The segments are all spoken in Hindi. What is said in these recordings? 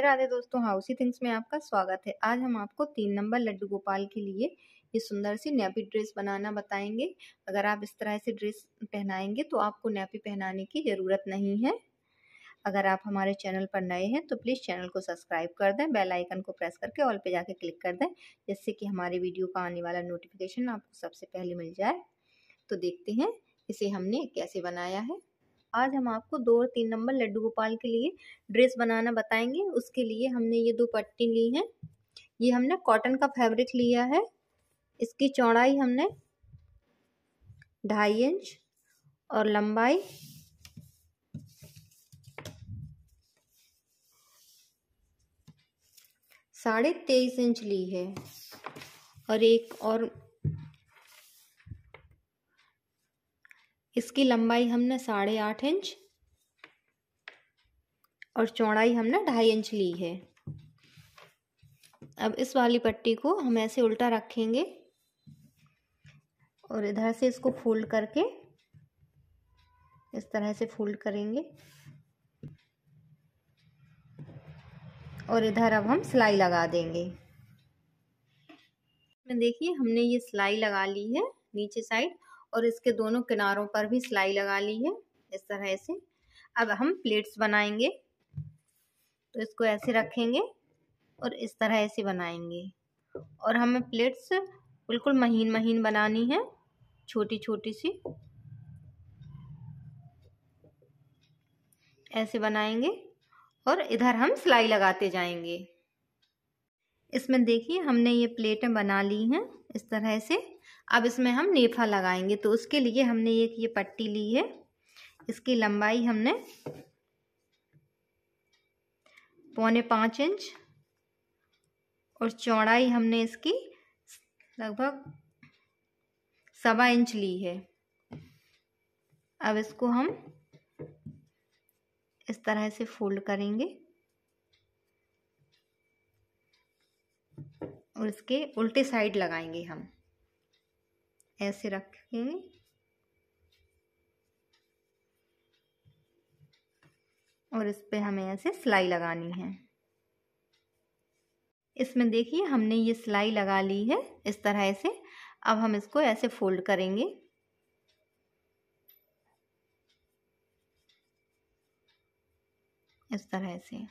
राधे राधे दोस्तों हाउसी थिंग्स में आपका स्वागत है आज हम आपको तीन नंबर लड्डू गोपाल के लिए ये सुंदर सी नैपी ड्रेस बनाना बताएंगे अगर आप इस तरह से ड्रेस पहनाएंगे तो आपको नैपी पहनाने की ज़रूरत नहीं है अगर आप हमारे चैनल पर नए हैं तो प्लीज़ चैनल को सब्सक्राइब कर दें बेल आइकन को प्रेस करके ऑल पे जाके क्लिक कर दें जिससे कि हमारे वीडियो का आने वाला नोटिफिकेशन आपको सबसे पहले मिल जाए तो देखते हैं इसे हमने कैसे बनाया है आज हम आपको दो और तीन नंबर लड्डू गोपाल के लिए ड्रेस बनाना बताएंगे उसके लिए हमने ये दो पट्टी ली है ये हमने कॉटन का फैब्रिक लिया है इसकी चौड़ाई हमने ढाई इंच और लंबाई साढ़े तेईस इंच ली है और एक और इसकी लंबाई हमने साढ़े आठ इंच और चौड़ाई हमने ढाई इंच ली है अब इस वाली पट्टी को हम ऐसे उल्टा रखेंगे और इधर से इसको फोल्ड करके इस तरह से फोल्ड करेंगे और इधर अब हम सिलाई लगा देंगे देखिए हमने ये सिलाई लगा ली है नीचे साइड और इसके दोनों किनारों पर भी सिलाई लगा ली है इस तरह से अब हम प्लेट्स बनाएंगे तो इसको ऐसे रखेंगे और इस तरह से बनाएंगे और हमें प्लेट्स बिल्कुल महीन महीन बनानी है छोटी छोटी सी ऐसे बनाएंगे और इधर हम सिलाई लगाते जाएंगे इसमें देखिए हमने ये प्लेटें बना ली हैं इस तरह से अब इसमें हम नेफा लगाएंगे तो उसके लिए हमने एक ये पट्टी ली है इसकी लंबाई हमने पौने पाँच इंच और चौड़ाई हमने इसकी लगभग सवा इंच ली है अब इसको हम इस तरह से फोल्ड करेंगे और इसके उल्टे साइड लगाएंगे हम ऐसे रखेंगे और इस पर हमें ऐसे सिलाई लगानी है इसमें देखिए हमने ये सिलाई लगा ली है इस तरह से अब हम इसको ऐसे फोल्ड करेंगे इस तरह से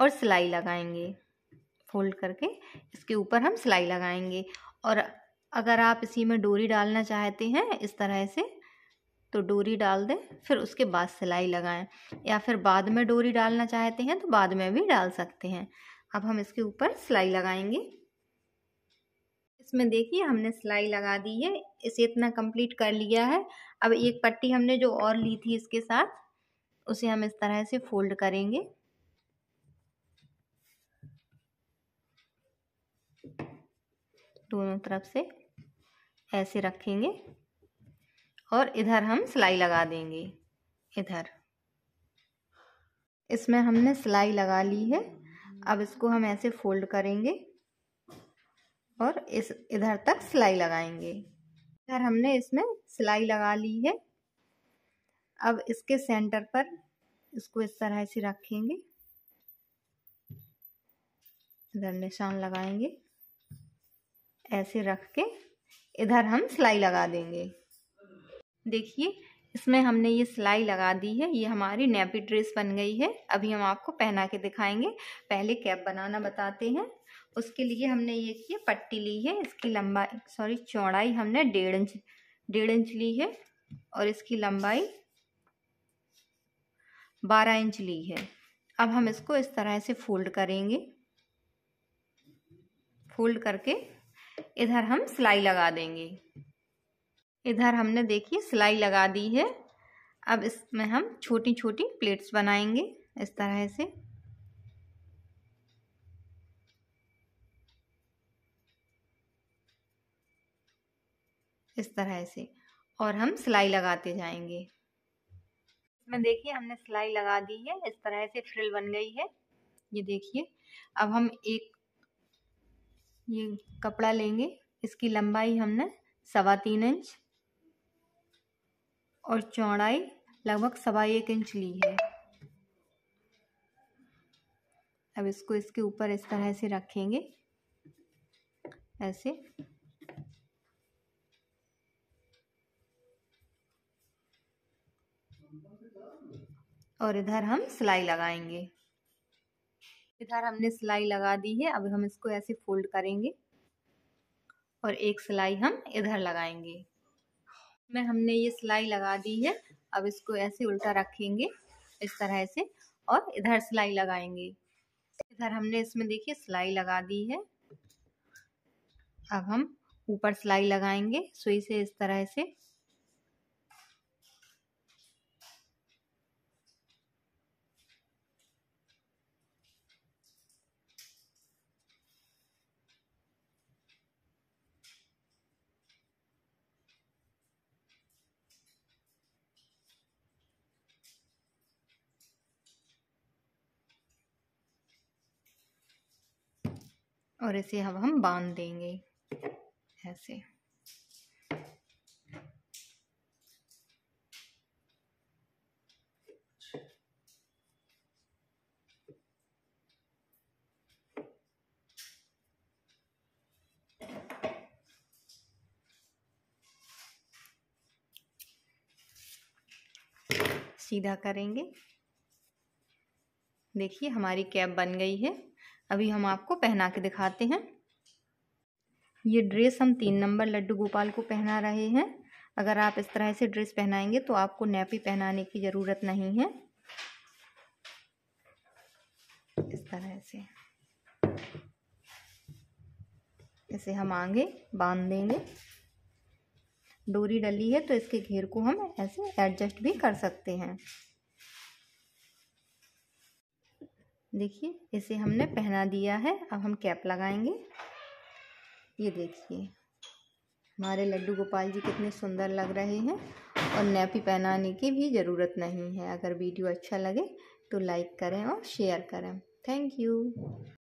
और सिलाई लगाएंगे फोल्ड करके इसके ऊपर हम सिलाई लगाएंगे और अगर आप इसी में डोरी डालना चाहते हैं इस तरह से तो डोरी डाल दें फिर उसके बाद सिलाई लगाएं या फिर बाद में डोरी डालना चाहते हैं तो बाद में भी डाल सकते हैं अब हम इसके ऊपर सिलाई लगाएंगे इसमें देखिए हमने सिलाई लगा दी है इसे इतना कंप्लीट कर लिया है अब एक पट्टी हमने जो और ली थी इसके साथ उसे हम इस तरह से फोल्ड करेंगे दोनों तरफ से ऐसे रखेंगे और इधर हम सिलाई लगा देंगे इधर इसमें हमने सिलाई लगा ली है अब इसको हम ऐसे फोल्ड करेंगे और इस इधर तक सिलाई लगाएंगे इधर हमने इसमें सिलाई लगा ली है अब इसके सेंटर पर इसको इस तरह से रखेंगे इधर निशान लगाएंगे ऐसे रख के इधर हम सिलाई लगा देंगे देखिए इसमें हमने ये सिलाई लगा दी है ये हमारी नेपी ड्रेस बन गई है अभी हम आपको पहना के दिखाएंगे पहले कैप बनाना बताते हैं उसके लिए हमने ये की पट्टी ली है इसकी लंबाई सॉरी चौड़ाई हमने डेढ़ इंच डेढ़ इंच ली है और इसकी लंबाई बारह इंच ली है अब हम इसको इस तरह से फोल्ड करेंगे फोल्ड करके इधर हम सिलाई लगा देंगे इधर हमने देखिए सिलाई लगा दी है अब इसमें हम छोटी छोटी प्लेट्स बनाएंगे इस तरह से इस तरह से और हम सिलाई लगाते जाएंगे इसमें देखिए हमने सिलाई लगा दी है इस तरह से फ्रिल बन गई है ये देखिए अब हम एक ये कपड़ा लेंगे इसकी लंबाई हमने सवा तीन इंच और चौड़ाई लगभग सवा एक इंच ली है अब इसको इसके ऊपर इस तरह से रखेंगे ऐसे और इधर हम सिलाई लगाएंगे इधर हमने सिलाई लगा दी है अब हम इसको ऐसे फोल्ड करेंगे और एक सिलाई हम इधर लगाएंगे मैं हमने ये सिलाई लगा दी है अब इसको ऐसे उल्टा रखेंगे इस तरह से और इधर सिलाई लगाएंगे इधर हमने इसमें देखिए सिलाई लगा दी है अब हम ऊपर सिलाई लगाएंगे सुई से इस तरह से और इसे अब हम बांध देंगे ऐसे सीधा करेंगे देखिए हमारी कैप बन गई है अभी हम आपको पहना के दिखाते हैं ये ड्रेस हम तीन नंबर लड्डू गोपाल को पहना रहे हैं अगर आप इस तरह से ड्रेस पहनाएंगे तो आपको नैपी पहनाने की ज़रूरत नहीं है इस तरह से इसे हम आगे बांध देंगे डोरी डली है तो इसके घेर को हम ऐसे एडजस्ट भी कर सकते हैं देखिए इसे हमने पहना दिया है अब हम कैप लगाएंगे ये देखिए हमारे लड्डू गोपाल जी कितने सुंदर लग रहे हैं और नैपी पहनाने की भी ज़रूरत नहीं है अगर वीडियो अच्छा लगे तो लाइक करें और शेयर करें थैंक यू